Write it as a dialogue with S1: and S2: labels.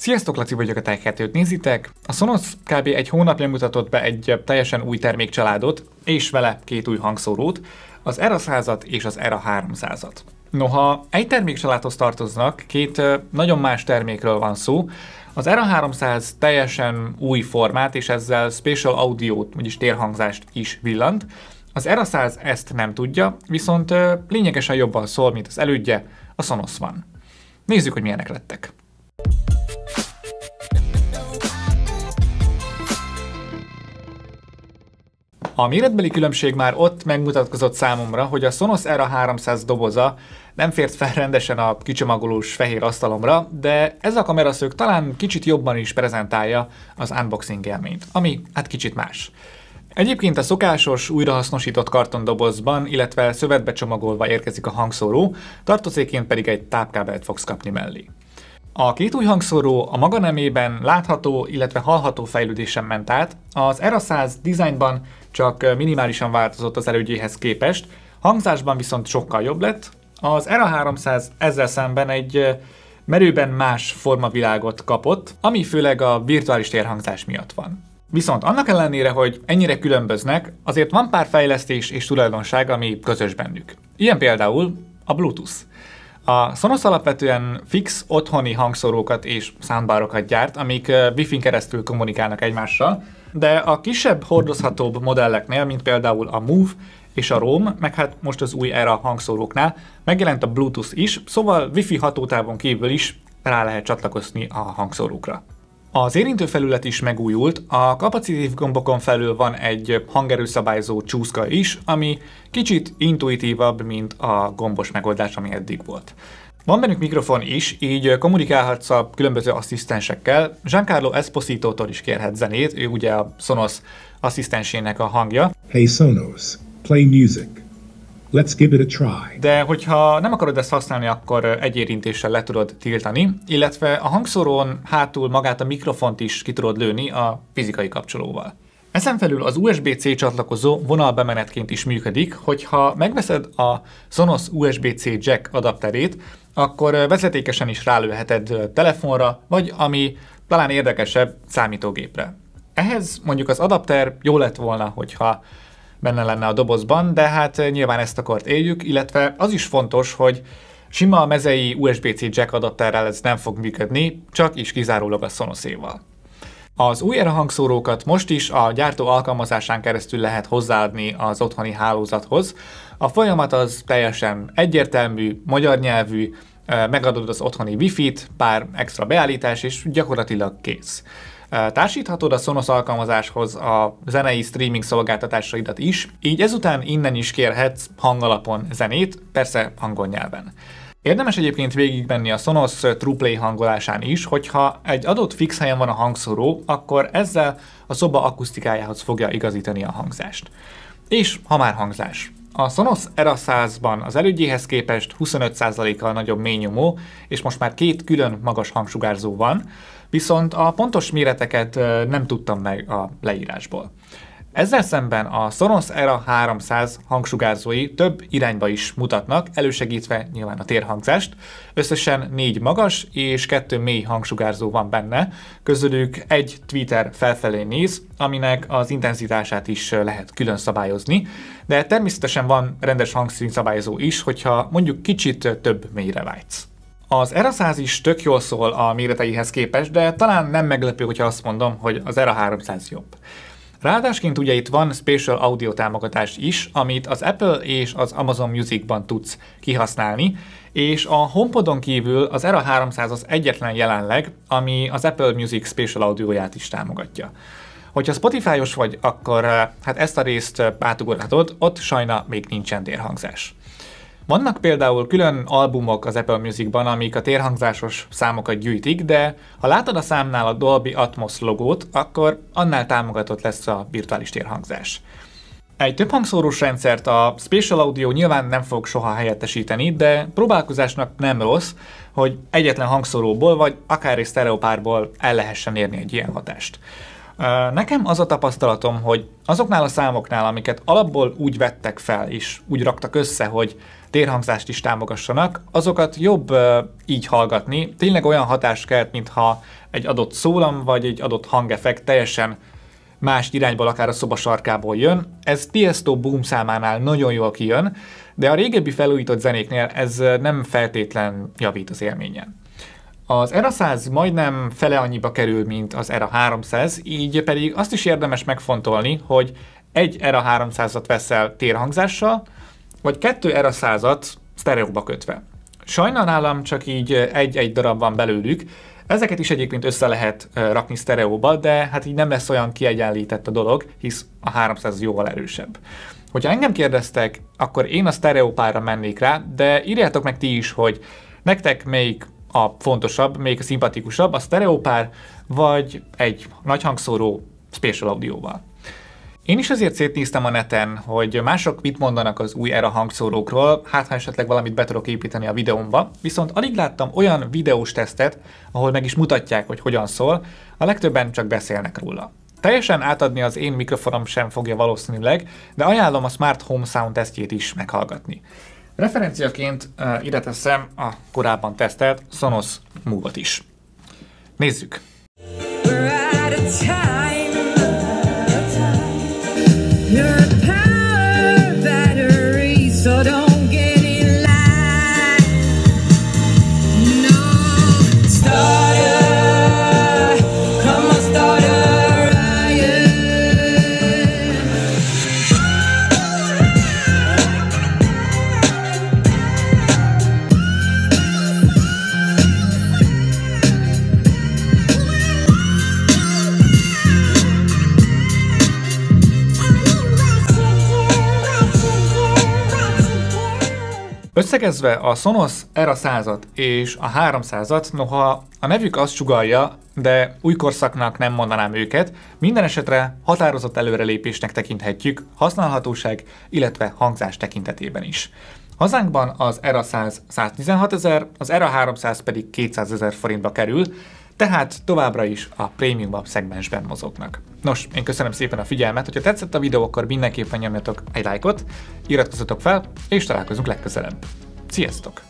S1: Sziasztok, Laci vagyok a Tech nézitek. A Sonos kb. egy hónapja mutatott be egy teljesen új termékcsaládot, és vele két új hangszórót, az ERA 100 és az ERA 300 -at. Noha egy termékcsaládhoz tartoznak, két nagyon más termékről van szó. Az ERA 300 teljesen új formát, és ezzel special audiót, vagyis térhangzást is villant. Az ERA 100 ezt nem tudja, viszont lényegesen jobban szól, mint az elődje, a Sonos van. Nézzük, hogy milyenek lettek. A méretbeli különbség már ott megmutatkozott számomra, hogy a Sonos Era 300 doboza nem fért fel rendesen a kicsomagolós fehér asztalomra, de ez a kameraszög talán kicsit jobban is prezentálja az unboxing élményt, ami hát kicsit más. Egyébként a szokásos, újrahasznosított kartondobozban, illetve szövetbe csomagolva érkezik a hangszóró, tartozéként pedig egy tápkábelt fogsz kapni mellé. A két új hangszóró a maga nemében látható, illetve hallható fejlődésen ment át. Az ERA 100 dizájnban csak minimálisan változott az elődjéhez képest, hangzásban viszont sokkal jobb lett. Az ERA 300 ezzel szemben egy merőben más formavilágot kapott, ami főleg a virtuális térhangzás miatt van. Viszont annak ellenére, hogy ennyire különböznek, azért van pár fejlesztés és tulajdonság, ami közös bennük. Ilyen például a Bluetooth. A Sonos alapvetően fix otthoni hangszórókat és soundbarokat gyárt, amik wifi keresztül kommunikálnak egymással, de a kisebb, hordozhatóbb modelleknél, mint például a Move és a Roam, meg hát most az új era hangszóróknál, megjelent a Bluetooth is, szóval wifi hatótávon kívül is rá lehet csatlakozni a hangszórókra. Az érintőfelület is megújult, a kapacitív gombokon felül van egy hangerőszabályzó csúszka is, ami kicsit intuitívabb, mint a gombos megoldás, ami eddig volt. Van bennük mikrofon is, így kommunikálhatsz a különböző asszisztensekkel. Giancarlo Esposito-tól is kérhet zenét, ő ugye a Sonos asszisztensének a hangja. Hey Sonos, play music. Let's give it a try. De hogyha nem akarod ezt használni, akkor egy érintéssel le tudod tiltani, illetve a hangszórón hátul magát a mikrofont is ki tudod lőni a fizikai kapcsolóval. Ezen felül az USB-C csatlakozó vonalbemenetként is működik, hogyha megveszed a Sonos USB-C jack adapterét, akkor vezetékesen is rálőheted telefonra, vagy ami talán érdekesebb, számítógépre. Ehhez mondjuk az adapter jó lett volna, hogyha benne lenne a dobozban, de hát eh, nyilván ezt a kort éljük, illetve az is fontos, hogy sima a mezei USB-C jack adapterrel ez nem fog működni, csak is kizárólag a Sonoséval. Az új ERA hangszórókat most is a gyártó alkalmazásán keresztül lehet hozzáadni az otthoni hálózathoz. A folyamat az teljesen egyértelmű, magyar nyelvű, eh, megadod az otthoni wifi-t, pár extra beállítás, és gyakorlatilag kész. Társíthatod a Sonos alkalmazáshoz a zenei streaming szolgáltatásaidat is, így ezután innen is kérhetsz hangalapon zenét, persze angol nyelven. Érdemes egyébként végigmenni a Sonos TruePlay hangolásán is, hogyha egy adott fix helyen van a hangszóró, akkor ezzel a szoba akusztikájához fogja igazítani a hangzást. És ha már hangzás, a Sonos Era 100-ban az elődjéhez képest 25%-kal nagyobb ményomó, és most már két külön magas hangsugárzó van, viszont a pontos méreteket nem tudtam meg a leírásból. Ezzel szemben a Soros Era 300 hangsugárzói több irányba is mutatnak, elősegítve nyilván a térhangzást. Összesen négy magas és kettő mély hangsugárzó van benne, közülük egy Twitter felfelé néz, aminek az intenzitását is lehet külön szabályozni, de természetesen van rendes hangszín szabályozó is, hogyha mondjuk kicsit több mélyre vágysz. Az ERA 100 is tök jól szól a méreteihez képest, de talán nem meglepő, hogyha azt mondom, hogy az ERA 300 jobb. Ráadásként ugye itt van special Audio támogatás is, amit az Apple és az Amazon Music-ban tudsz kihasználni, és a HomePodon kívül az Era 300 az egyetlen jelenleg, ami az Apple Music special Audio-ját is támogatja. Hogyha Spotify-os vagy, akkor eh, hát ezt a részt eh, átugorhatod, ott sajna még nincsen térhangzás. Vannak például külön albumok az Apple Musicban, amik a térhangzásos számokat gyűjtik, de ha látod a számnál a Dolby Atmos logót, akkor annál támogatott lesz a virtuális térhangzás. Egy több hangszórós rendszert a Spatial Audio nyilván nem fog soha helyettesíteni, de próbálkozásnak nem rossz, hogy egyetlen hangszóróból vagy akár egy sztereopárból el lehessen érni egy ilyen hatást. Nekem az a tapasztalatom, hogy azoknál a számoknál, amiket alapból úgy vettek fel és úgy raktak össze, hogy térhangzást is támogassanak, azokat jobb így hallgatni, tényleg olyan hatást kelt, mintha egy adott szólam vagy egy adott hangeffekt teljesen más irányból, akár a szoba sarkából jön. Ez Tiesto boom számánál nagyon jól kijön, de a régebbi felújított zenéknél ez nem feltétlen javít az élményen. Az ERA 100 majdnem fele annyiba kerül, mint az ERA 300, így pedig azt is érdemes megfontolni, hogy egy ERA 300-at veszel térhangzással, vagy kettő erre százat sztereóba kötve. nálam csak így egy-egy darab van belőlük, Ezeket is egyébként össze lehet rakni sztereóba, de hát így nem lesz olyan kiegyenlített a dolog, hisz a 300 jóval erősebb. Hogyha engem kérdeztek, akkor én a sztereópára mennék rá, de írjátok meg ti is, hogy nektek melyik a fontosabb, melyik a szimpatikusabb, a sztereópár, vagy egy hangszóró spatial audióval. Én is azért szétnéztem a neten, hogy mások mit mondanak az új era hangszórókról, hát ha esetleg valamit be tudok építeni a videómba, viszont alig láttam olyan videós tesztet, ahol meg is mutatják, hogy hogyan szól, a legtöbben csak beszélnek róla. Teljesen átadni az én mikrofonom sem fogja valószínűleg, de ajánlom a Smart Home Sound tesztjét is meghallgatni. Referenciaként uh, ide teszem a korábban tesztelt Sonos Move-ot is. Nézzük! We're out of time. Összegezve a Sonos Era 100 és a 300 noha a nevük azt sugalja, de új korszaknak nem mondanám őket, minden esetre határozott előrelépésnek tekinthetjük használhatóság, illetve hangzás tekintetében is. Hazánkban az ERA 100 116 ezer, az ERA 300 pedig 200 ezer forintba kerül, tehát továbbra is a prémium szegmensben mozognak. Nos, én köszönöm szépen a figyelmet, hogyha tetszett a videó, akkor mindenképpen nyomjatok egy lájkot, iratkozzatok fel, és találkozunk legközelebb. Sziasztok!